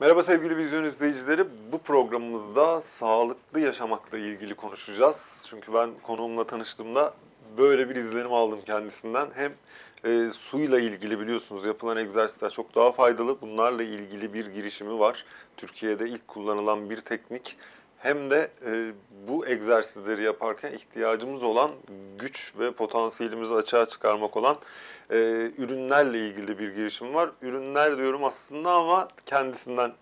Merhaba sevgili vizyon izleyicileri. Bu programımızda sağlıklı yaşamakla ilgili konuşacağız. Çünkü ben konuğumla tanıştığımda böyle bir izlenim aldım kendisinden. Hem e, suyla ilgili biliyorsunuz yapılan egzersizler çok daha faydalı. Bunlarla ilgili bir girişimi var. Türkiye'de ilk kullanılan bir teknik. Hem de e, bu egzersizleri yaparken ihtiyacımız olan güç ve potansiyelimizi açığa çıkarmak olan e, ürünlerle ilgili bir girişim var. Ürünler diyorum aslında ama kendisinden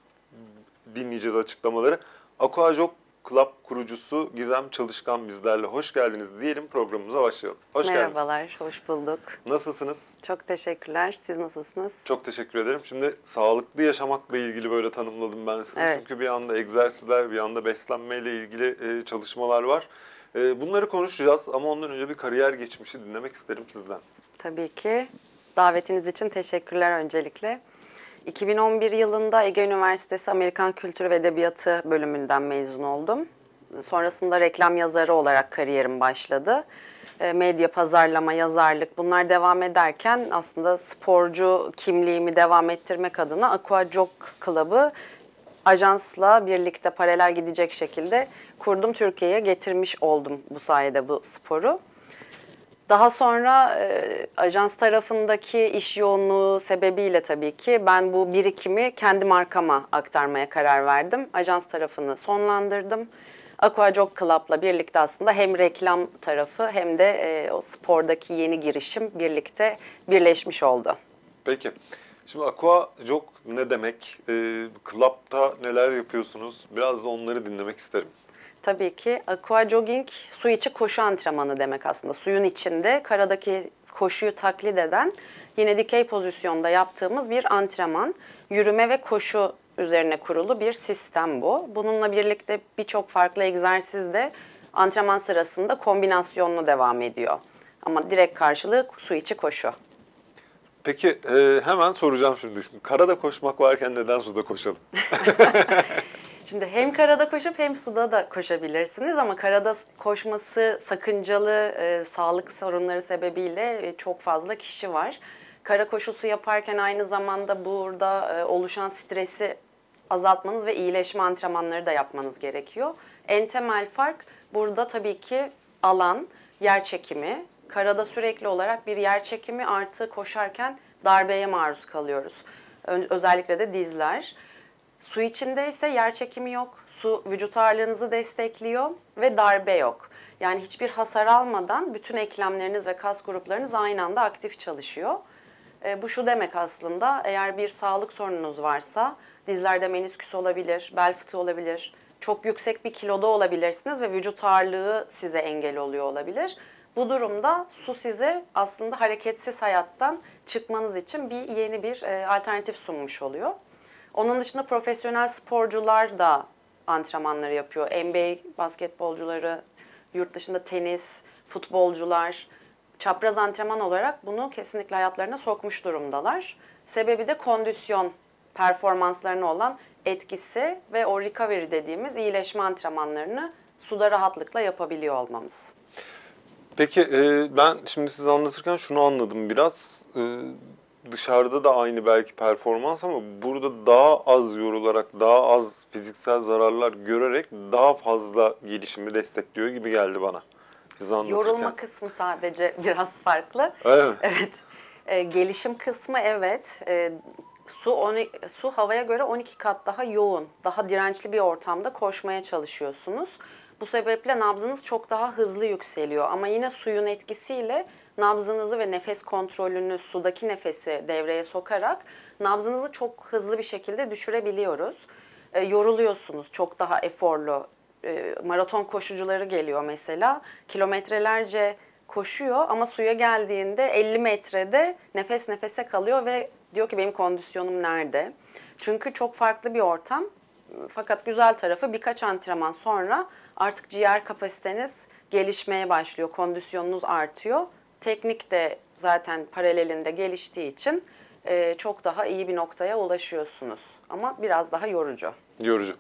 dinleyeceğiz açıklamaları. Aquajok Club kurucusu Gizem Çalışkan bizlerle. Hoş geldiniz diyelim programımıza başlayalım. Hoş Merhabalar, geldiniz. hoş bulduk. Nasılsınız? Çok teşekkürler. Siz nasılsınız? Çok teşekkür ederim. Şimdi sağlıklı yaşamakla ilgili böyle tanımladım ben sizi. Evet. Çünkü bir anda egzersizler, bir anda beslenmeyle ilgili e, çalışmalar var. Ee, bunları konuşacağız ama ondan önce bir kariyer geçmişi dinlemek isterim sizden. Tabii ki. Davetiniz için teşekkürler öncelikle. 2011 yılında Ege Üniversitesi Amerikan Kültürü ve Edebiyatı bölümünden mezun oldum. Sonrasında reklam yazarı olarak kariyerim başladı. Ee, medya, pazarlama, yazarlık bunlar devam ederken aslında sporcu kimliğimi devam ettirmek adına Aqua Jog Club'ı ajansla birlikte paralel gidecek şekilde kurdum Türkiye'ye getirmiş oldum bu sayede bu sporu. Daha sonra e, ajans tarafındaki iş yoğunluğu sebebiyle tabii ki ben bu birikimi kendi markama aktarmaya karar verdim. Ajans tarafını sonlandırdım. Aqua Jog Club'la birlikte aslında hem reklam tarafı hem de e, o spordaki yeni girişim birlikte birleşmiş oldu. Peki. Şimdi Aqua Jog ne demek? E, club'da neler yapıyorsunuz? Biraz da onları dinlemek isterim. Tabii ki aqua jogging su içi koşu antrenmanı demek aslında. Suyun içinde karadaki koşuyu taklit eden yine dikey pozisyonda yaptığımız bir antrenman. Yürüme ve koşu üzerine kurulu bir sistem bu. Bununla birlikte birçok farklı egzersiz de antrenman sırasında kombinasyonlu devam ediyor. Ama direkt karşılığı su içi koşu. Peki e, hemen soracağım şimdi. şimdi. Karada koşmak varken neden suda koşalım? Şimdi hem karada koşup hem suda da koşabilirsiniz ama karada koşması sakıncalı e, sağlık sorunları sebebiyle e, çok fazla kişi var. Kara koşusu yaparken aynı zamanda burada e, oluşan stresi azaltmanız ve iyileşme antrenmanları da yapmanız gerekiyor. En temel fark burada tabii ki alan, yer çekimi, karada sürekli olarak bir yer çekimi artı koşarken darbeye maruz kalıyoruz. Özellikle de dizler. Su içinde ise yer çekimi yok. Su vücut ağırlığınızı destekliyor ve darbe yok. Yani hiçbir hasar almadan bütün eklemleriniz ve kas gruplarınız aynı anda aktif çalışıyor. E, bu şu demek aslında eğer bir sağlık sorununuz varsa dizlerde menisküs olabilir, bel fıtığı olabilir, çok yüksek bir kiloda olabilirsiniz ve vücut ağırlığı size engel oluyor olabilir. Bu durumda su size aslında hareketsiz hayattan çıkmanız için bir yeni bir e, alternatif sunmuş oluyor. Onun dışında profesyonel sporcular da antrenmanları yapıyor. NBA basketbolcuları, yurt dışında tenis, futbolcular çapraz antrenman olarak bunu kesinlikle hayatlarına sokmuş durumdalar. Sebebi de kondisyon performanslarına olan etkisi ve o recovery dediğimiz iyileşme antrenmanlarını suda rahatlıkla yapabiliyor olmamız. Peki e, ben şimdi size anlatırken şunu anladım biraz. E, dışarıda da aynı belki performans ama burada daha az yorularak, daha az fiziksel zararlar görerek daha fazla gelişimi destekliyor gibi geldi bana. Siz Yorulma kısmı sadece biraz farklı. Evet. evet. E, gelişim kısmı evet. E, su on, su havaya göre 12 kat daha yoğun, daha dirençli bir ortamda koşmaya çalışıyorsunuz. Bu sebeple nabzınız çok daha hızlı yükseliyor ama yine suyun etkisiyle nabzınızı ve nefes kontrolünü, sudaki nefesi devreye sokarak nabzınızı çok hızlı bir şekilde düşürebiliyoruz. E, yoruluyorsunuz çok daha eforlu. E, maraton koşucuları geliyor mesela. Kilometrelerce koşuyor ama suya geldiğinde 50 metrede nefes nefese kalıyor ve diyor ki benim kondisyonum nerede? Çünkü çok farklı bir ortam. Fakat güzel tarafı birkaç antrenman sonra artık ciğer kapasiteniz gelişmeye başlıyor, kondisyonunuz artıyor. Teknik de zaten paralelinde geliştiği için e, çok daha iyi bir noktaya ulaşıyorsunuz. Ama biraz daha yorucu. Yorucu.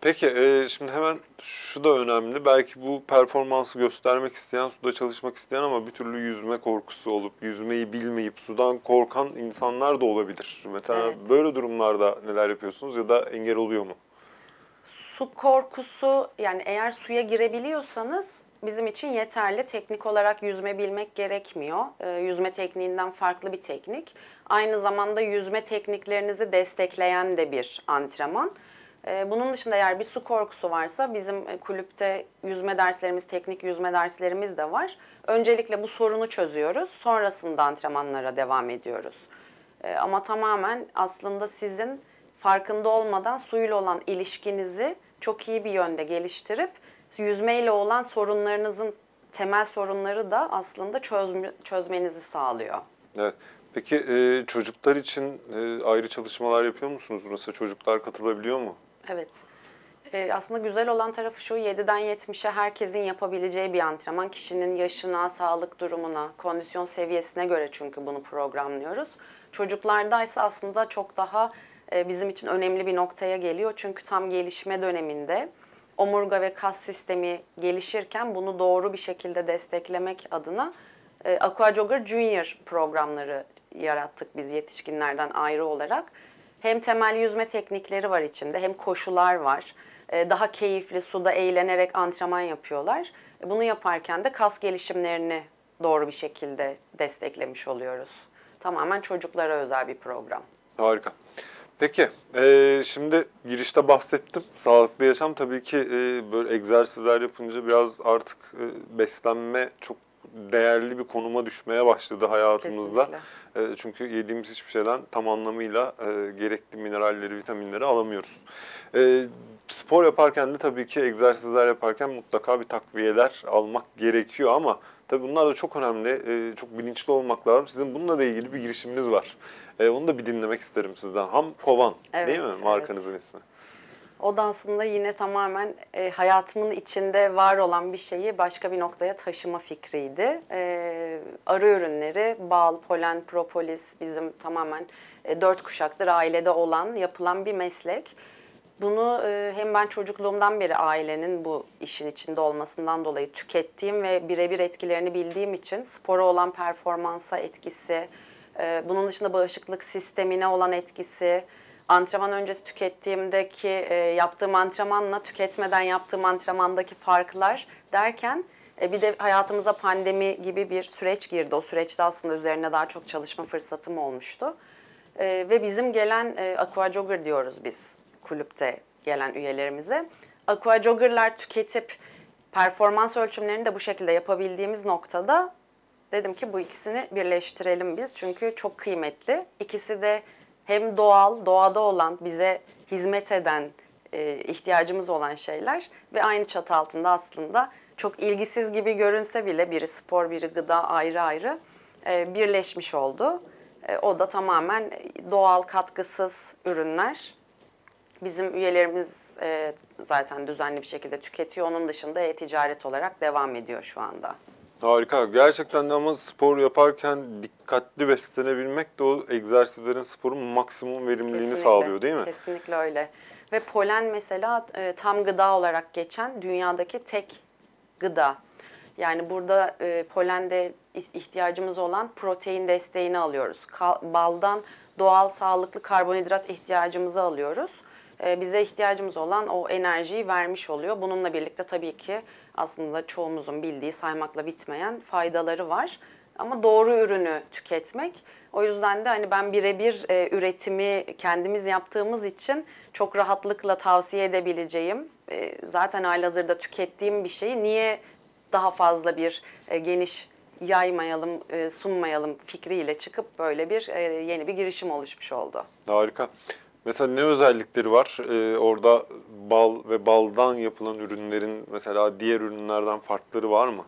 Peki e, şimdi hemen şu da önemli. Belki bu performansı göstermek isteyen, suda çalışmak isteyen ama bir türlü yüzme korkusu olup yüzmeyi bilmeyip sudan korkan insanlar da olabilir. Mesela evet. böyle durumlarda neler yapıyorsunuz ya da engel oluyor mu? su korkusu yani eğer suya girebiliyorsanız bizim için yeterli. Teknik olarak yüzme bilmek gerekmiyor. E, yüzme tekniğinden farklı bir teknik. Aynı zamanda yüzme tekniklerinizi destekleyen de bir antrenman. E, bunun dışında eğer bir su korkusu varsa bizim e, kulüpte yüzme derslerimiz, teknik yüzme derslerimiz de var. Öncelikle bu sorunu çözüyoruz. Sonrasında antrenmanlara devam ediyoruz. E, ama tamamen aslında sizin farkında olmadan suyla olan ilişkinizi çok iyi bir yönde geliştirip yüzmeyle olan sorunlarınızın temel sorunları da aslında çözme, çözmenizi sağlıyor. Evet. Peki e, çocuklar için e, ayrı çalışmalar yapıyor musunuz? Mesela çocuklar katılabiliyor mu? Evet. E, aslında güzel olan tarafı şu 7'den 70'e herkesin yapabileceği bir antrenman. Kişinin yaşına, sağlık durumuna, kondisyon seviyesine göre çünkü bunu programlıyoruz. Çocuklardaysa aslında çok daha e, bizim için önemli bir noktaya geliyor. Çünkü tam gelişme döneminde omurga ve kas sistemi gelişirken bunu doğru bir şekilde desteklemek adına e, Aqua Jogger Junior programları yarattık biz yetişkinlerden ayrı olarak. Hem temel yüzme teknikleri var içinde hem koşular var. E, daha keyifli suda eğlenerek antrenman yapıyorlar. Bunu yaparken de kas gelişimlerini doğru bir şekilde desteklemiş oluyoruz. Tamamen çocuklara özel bir program. Harika. Peki, e, şimdi girişte bahsettim. Sağlıklı yaşam tabii ki e, böyle egzersizler yapınca biraz artık e, beslenme çok değerli bir konuma düşmeye başladı hayatımızda. E, çünkü yediğimiz hiçbir şeyden tam anlamıyla e, gerekli mineralleri, vitaminleri alamıyoruz. E, spor yaparken de tabii ki egzersizler yaparken mutlaka bir takviyeler almak gerekiyor ama tabii bunlar da çok önemli. E, çok bilinçli olmak lazım. Sizin bununla da ilgili bir girişiminiz var. E, onu da bir dinlemek isterim sizden. Ham Kovan evet, değil mi evet. markanızın ismi? O da aslında yine tamamen e, hayatımın içinde var olan bir şeyi başka bir noktaya taşıma fikriydi. E, arı ürünleri, bal, polen, propolis bizim tamamen e, dört kuşaktır ailede olan, yapılan bir meslek. Bunu e, hem ben çocukluğumdan beri ailenin bu işin içinde olmasından dolayı tükettiğim ve birebir etkilerini bildiğim için spora olan performansa etkisi, ee, bunun dışında bağışıklık sistemine olan etkisi, antrenman öncesi tükettiğimdeki e, yaptığım antrenmanla tüketmeden yaptığım antrenmandaki farklar derken e, bir de hayatımıza pandemi gibi bir süreç girdi. O süreçte aslında üzerine daha çok çalışma fırsatım olmuştu. Ee, ve bizim gelen e, aqua jogger diyoruz biz kulüpte gelen üyelerimize. Aqua jogger'lar tüketip performans ölçümlerini de bu şekilde yapabildiğimiz noktada Dedim ki bu ikisini birleştirelim biz çünkü çok kıymetli. İkisi de hem doğal, doğada olan, bize hizmet eden, e, ihtiyacımız olan şeyler ve aynı çatı altında aslında çok ilgisiz gibi görünse bile biri spor, biri gıda ayrı ayrı e, birleşmiş oldu. E, o da tamamen doğal katkısız ürünler. Bizim üyelerimiz e, zaten düzenli bir şekilde tüketiyor. Onun dışında e-ticaret olarak devam ediyor şu anda. Harika. Gerçekten de ama spor yaparken dikkatli beslenebilmek de o egzersizlerin sporun maksimum verimliliğini kesinlikle, sağlıyor değil mi? Kesinlikle öyle. Ve polen mesela e, tam gıda olarak geçen dünyadaki tek gıda. Yani burada e, polende ihtiyacımız olan protein desteğini alıyoruz. Ka baldan doğal sağlıklı karbonhidrat ihtiyacımızı alıyoruz. E, bize ihtiyacımız olan o enerjiyi vermiş oluyor. Bununla birlikte tabii ki aslında çoğumuzun bildiği saymakla bitmeyen faydaları var. Ama doğru ürünü tüketmek. O yüzden de hani ben birebir e, üretimi kendimiz yaptığımız için çok rahatlıkla tavsiye edebileceğim. E, zaten halihazırda tükettiğim bir şeyi niye daha fazla bir e, geniş yaymayalım, e, sunmayalım fikriyle çıkıp böyle bir e, yeni bir girişim oluşmuş oldu. Harika. Mesela ne özellikleri var? Ee, orada bal ve baldan yapılan ürünlerin mesela diğer ürünlerden farkları var mı?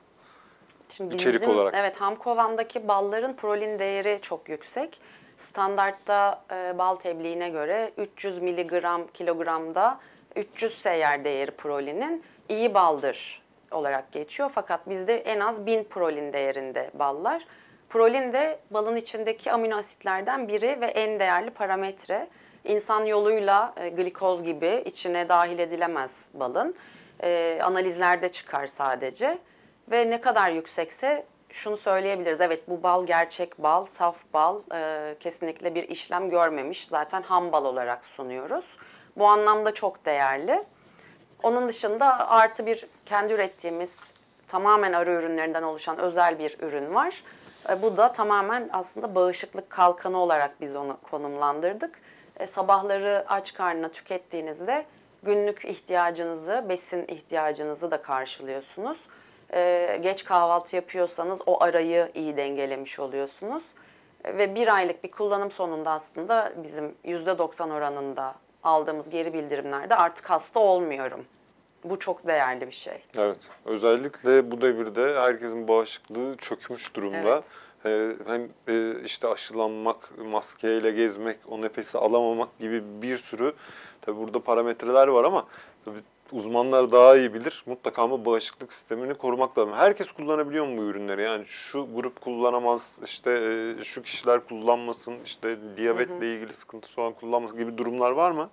Şimdi İçerik olarak. Evet, Hamkovan'daki balların prolin değeri çok yüksek. Standartta e, bal tebliğine göre 300 miligram kilogramda 300 seyyar değeri prolinin iyi baldır olarak geçiyor. Fakat bizde en az 1000 prolin değerinde ballar. Prolin de balın içindeki amino asitlerden biri ve en değerli parametre. İnsan yoluyla e, glikoz gibi içine dahil edilemez balın. E, analizlerde çıkar sadece. Ve ne kadar yüksekse şunu söyleyebiliriz. Evet bu bal gerçek bal, saf bal. E, kesinlikle bir işlem görmemiş. Zaten ham bal olarak sunuyoruz. Bu anlamda çok değerli. Onun dışında artı bir kendi ürettiğimiz tamamen arı ürünlerinden oluşan özel bir ürün var. E, bu da tamamen aslında bağışıklık kalkanı olarak biz onu konumlandırdık. E, sabahları aç karnına tükettiğinizde günlük ihtiyacınızı, besin ihtiyacınızı da karşılıyorsunuz. E, geç kahvaltı yapıyorsanız o arayı iyi dengelemiş oluyorsunuz. E, ve bir aylık bir kullanım sonunda aslında bizim %90 oranında aldığımız geri bildirimlerde artık hasta olmuyorum bu çok değerli bir şey. Evet. Özellikle bu devirde herkesin bağışıklığı çökmüş durumda. Evet. Ee, hem e, işte aşılanmak, maskeyle gezmek, o nefesi alamamak gibi bir sürü tabii burada parametreler var ama tabii uzmanlar daha iyi bilir. Mutlaka mı bağışıklık sistemini korumak lazım. Herkes kullanabiliyor mu bu ürünleri? Yani şu grup kullanamaz, işte e, şu kişiler kullanmasın, işte diyabetle ilgili sıkıntısı olan kullanmasın gibi durumlar var mı?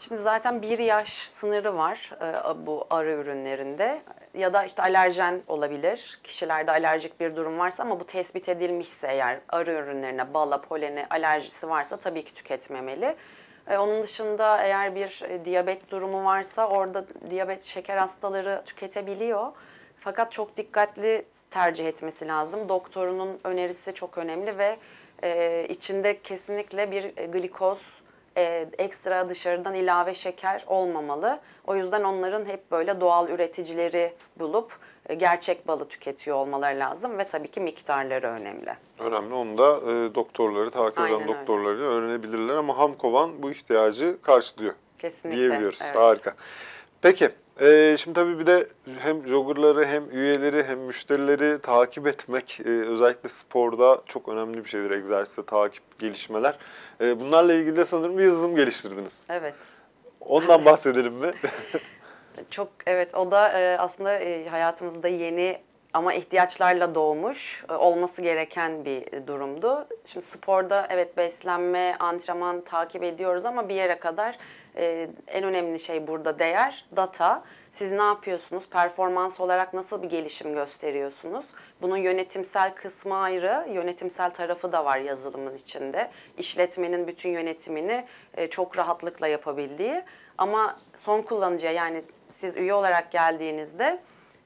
Şimdi zaten bir yaş sınırı var e, bu arı ürünlerinde ya da işte alerjen olabilir. Kişilerde alerjik bir durum varsa ama bu tespit edilmişse eğer arı ürünlerine, bala, polene alerjisi varsa tabii ki tüketmemeli. E, onun dışında eğer bir e, diyabet durumu varsa orada diyabet şeker hastaları tüketebiliyor. Fakat çok dikkatli tercih etmesi lazım. Doktorunun önerisi çok önemli ve içinde kesinlikle bir glikoz e, ekstra dışarıdan ilave şeker olmamalı. O yüzden onların hep böyle doğal üreticileri bulup e, gerçek balı tüketiyor olmaları lazım ve tabii ki miktarları önemli. Önemli. Onu da e, doktorları, takip eden doktorları öğrenebilirler ama ham kovan bu ihtiyacı karşılıyor Kesinlikle, diyebiliyoruz. Evet. Harika. Peki. Ee, şimdi tabii bir de hem joggerları hem üyeleri hem müşterileri takip etmek e, özellikle sporda çok önemli bir şeydir egzersizde takip gelişmeler. E, bunlarla ilgili de sanırım bir yazılım geliştirdiniz. Evet. Ondan bahsedelim mi? çok evet o da e, aslında e, hayatımızda yeni ama ihtiyaçlarla doğmuş e, olması gereken bir durumdu. Şimdi sporda evet beslenme, antrenman takip ediyoruz ama bir yere kadar e, en önemli şey burada değer, data. Siz ne yapıyorsunuz? Performans olarak nasıl bir gelişim gösteriyorsunuz? Bunun yönetimsel kısmı ayrı, yönetimsel tarafı da var yazılımın içinde. İşletmenin bütün yönetimini e, çok rahatlıkla yapabildiği ama son kullanıcıya yani siz üye olarak geldiğinizde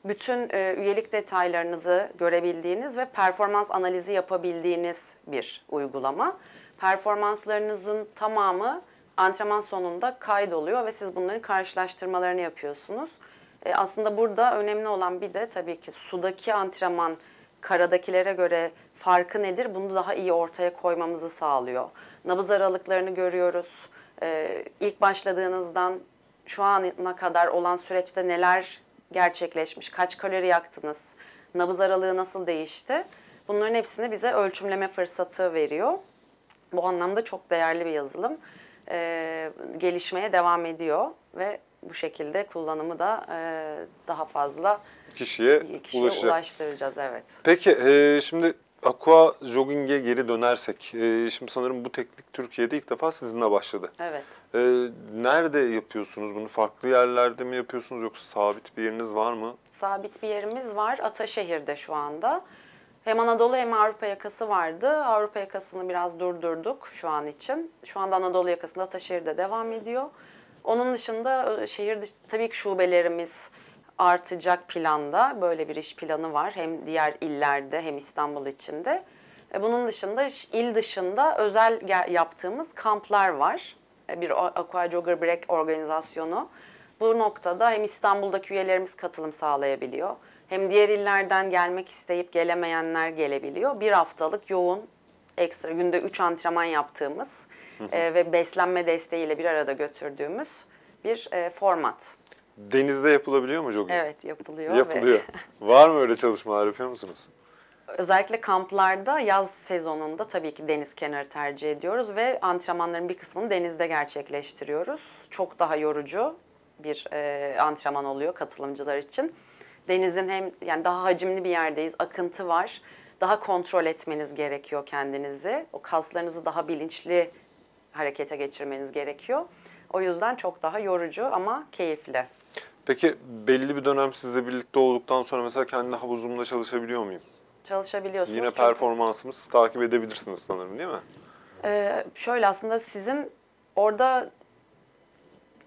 bütün e, üyelik detaylarınızı görebildiğiniz ve performans analizi yapabildiğiniz bir uygulama. Performanslarınızın tamamı antrenman sonunda kaydoluyor ve siz bunların karşılaştırmalarını yapıyorsunuz. E, aslında burada önemli olan bir de tabii ki sudaki antrenman karadakilere göre farkı nedir bunu daha iyi ortaya koymamızı sağlıyor. Nabız aralıklarını görüyoruz. E, ilk başladığınızdan şu ana kadar olan süreçte neler gerçekleşmiş, kaç kalori yaktınız, nabız aralığı nasıl değişti? Bunların hepsini bize ölçümleme fırsatı veriyor. Bu anlamda çok değerli bir yazılım e, gelişmeye devam ediyor ve bu şekilde kullanımı da e, daha fazla kişiye, kişiye ulaştıracağız. Evet. Peki e, şimdi aqua jogging'e geri dönersek, e, şimdi sanırım bu teknik Türkiye'de ilk defa sizinle başladı. Evet. E, nerede yapıyorsunuz bunu? Farklı yerlerde mi yapıyorsunuz yoksa sabit bir yeriniz var mı? Sabit bir yerimiz var. Ataşehir'de şu anda. Hem Anadolu hem Avrupa yakası vardı. Avrupa yakasını biraz durdurduk şu an için. Şu anda Anadolu yakasında Ataşehir'de devam ediyor. Onun dışında e, şehir dış, tabii ki şubelerimiz artacak planda. Böyle bir iş planı var. Hem diğer illerde hem İstanbul içinde. E, bunun dışında il dışında özel yaptığımız kamplar var. E, bir Aqua Jogger Break organizasyonu. Bu noktada hem İstanbul'daki üyelerimiz katılım sağlayabiliyor hem diğer illerden gelmek isteyip gelemeyenler gelebiliyor. Bir haftalık yoğun ekstra günde 3 antrenman yaptığımız e, ve beslenme desteğiyle bir arada götürdüğümüz bir e, format. Denizde yapılabiliyor mu jogging? Evet yapılıyor. Yapılıyor. Ve... Var mı öyle çalışmalar yapıyor musunuz? Özellikle kamplarda yaz sezonunda tabii ki deniz kenarı tercih ediyoruz ve antrenmanların bir kısmını denizde gerçekleştiriyoruz. Çok daha yorucu bir e, antrenman oluyor katılımcılar için. Denizin hem yani daha hacimli bir yerdeyiz, akıntı var. Daha kontrol etmeniz gerekiyor kendinizi. O kaslarınızı daha bilinçli harekete geçirmeniz gerekiyor. O yüzden çok daha yorucu ama keyifli. Peki belli bir dönem sizle birlikte olduktan sonra mesela kendi havuzumda çalışabiliyor muyum? Çalışabiliyorsunuz. Yine çünkü... performansımız takip edebilirsiniz sanırım değil mi? Ee, şöyle aslında sizin orada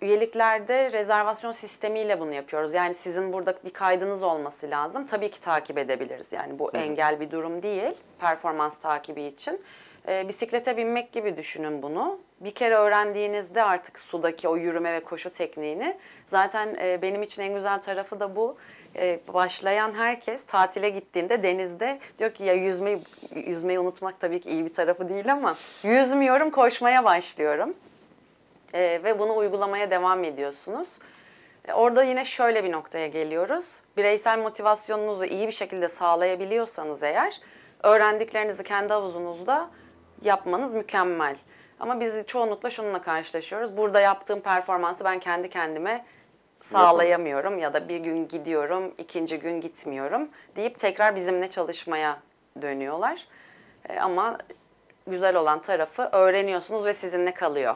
Üyeliklerde rezervasyon sistemiyle bunu yapıyoruz. Yani sizin burada bir kaydınız olması lazım. Tabii ki takip edebiliriz. Yani bu engel bir durum değil performans takibi için. E, bisiklete binmek gibi düşünün bunu. Bir kere öğrendiğinizde artık sudaki o yürüme ve koşu tekniğini zaten e, benim için en güzel tarafı da bu. E, başlayan herkes tatile gittiğinde denizde diyor ki ya yüzmeyi yüzmeyi unutmak tabii ki iyi bir tarafı değil ama yüzmüyorum koşmaya başlıyorum e, ve bunu uygulamaya devam ediyorsunuz. Ee, orada yine şöyle bir noktaya geliyoruz. Bireysel motivasyonunuzu iyi bir şekilde sağlayabiliyorsanız eğer, öğrendiklerinizi kendi havuzunuzda yapmanız mükemmel. Ama biz çoğunlukla şununla karşılaşıyoruz. Burada yaptığım performansı ben kendi kendime sağlayamıyorum ya da bir gün gidiyorum, ikinci gün gitmiyorum deyip tekrar bizimle çalışmaya dönüyorlar. Ee, ama güzel olan tarafı öğreniyorsunuz ve sizinle kalıyor.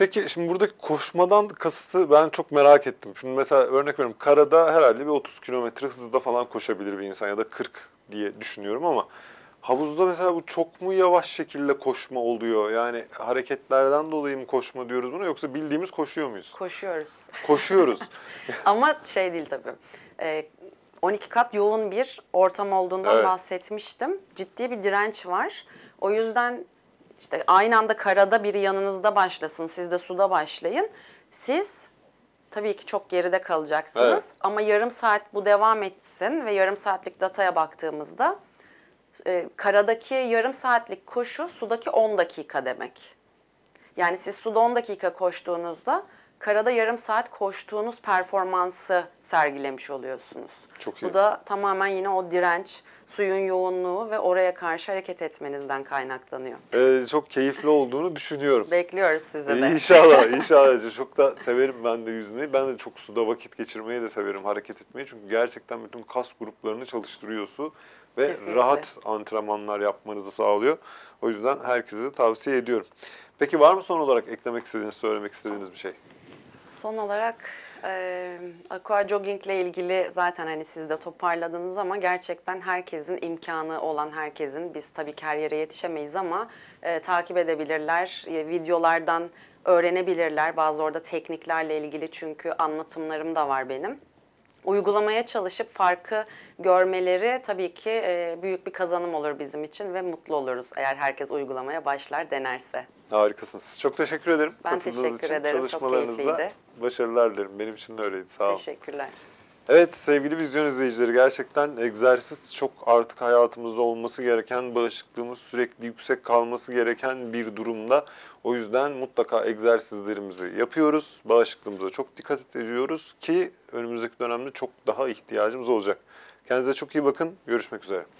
Peki şimdi buradaki koşmadan kasıtı ben çok merak ettim. Şimdi mesela örnek veriyorum karada herhalde bir 30 kilometre hızda falan koşabilir bir insan ya da 40 diye düşünüyorum ama havuzda mesela bu çok mu yavaş şekilde koşma oluyor? Yani hareketlerden dolayı mı koşma diyoruz bunu? yoksa bildiğimiz koşuyor muyuz? Koşuyoruz. Koşuyoruz. ama şey değil tabii. Ee, 12 kat yoğun bir ortam olduğundan evet. bahsetmiştim. Ciddi bir direnç var. O yüzden işte aynı anda karada biri yanınızda başlasın, siz de suda başlayın. Siz tabii ki çok geride kalacaksınız evet. ama yarım saat bu devam etsin ve yarım saatlik dataya baktığımızda e, karadaki yarım saatlik koşu sudaki 10 dakika demek. Yani siz suda 10 dakika koştuğunuzda karada yarım saat koştuğunuz performansı sergilemiş oluyorsunuz. Çok iyi. Bu da tamamen yine o direnç, suyun yoğunluğu ve oraya karşı hareket etmenizden kaynaklanıyor. Ee, çok keyifli olduğunu düşünüyorum. Bekliyoruz sizi de. İnşallah, inşallah. çok da severim ben de yüzmeyi. Ben de çok suda vakit geçirmeyi de severim, hareket etmeyi. Çünkü gerçekten bütün kas gruplarını çalıştırıyor su ve Kesinlikle. rahat antrenmanlar yapmanızı sağlıyor. O yüzden herkese tavsiye ediyorum. Peki var mı son olarak eklemek istediğiniz, söylemek istediğiniz bir şey? Son olarak ee, aqua jogging ile ilgili zaten hani siz de toparladınız ama gerçekten herkesin imkanı olan herkesin biz tabii ki her yere yetişemeyiz ama e, takip edebilirler. E, videolardan öğrenebilirler. Bazı orada tekniklerle ilgili çünkü anlatımlarım da var benim uygulamaya çalışıp farkı görmeleri tabii ki e, büyük bir kazanım olur bizim için ve mutlu oluruz eğer herkes uygulamaya başlar denerse. Harikasınız. Çok teşekkür ederim. Ben teşekkür için. ederim. Çalışmalarınızda başarılar dilerim. Benim için de öyleydi. Sağ olun. Teşekkürler. Evet sevgili vizyon izleyicileri gerçekten egzersiz çok artık hayatımızda olması gereken, bağışıklığımız sürekli yüksek kalması gereken bir durumda. O yüzden mutlaka egzersizlerimizi yapıyoruz. Bağışıklığımıza çok dikkat ediyoruz ki önümüzdeki dönemde çok daha ihtiyacımız olacak. Kendinize çok iyi bakın. Görüşmek üzere.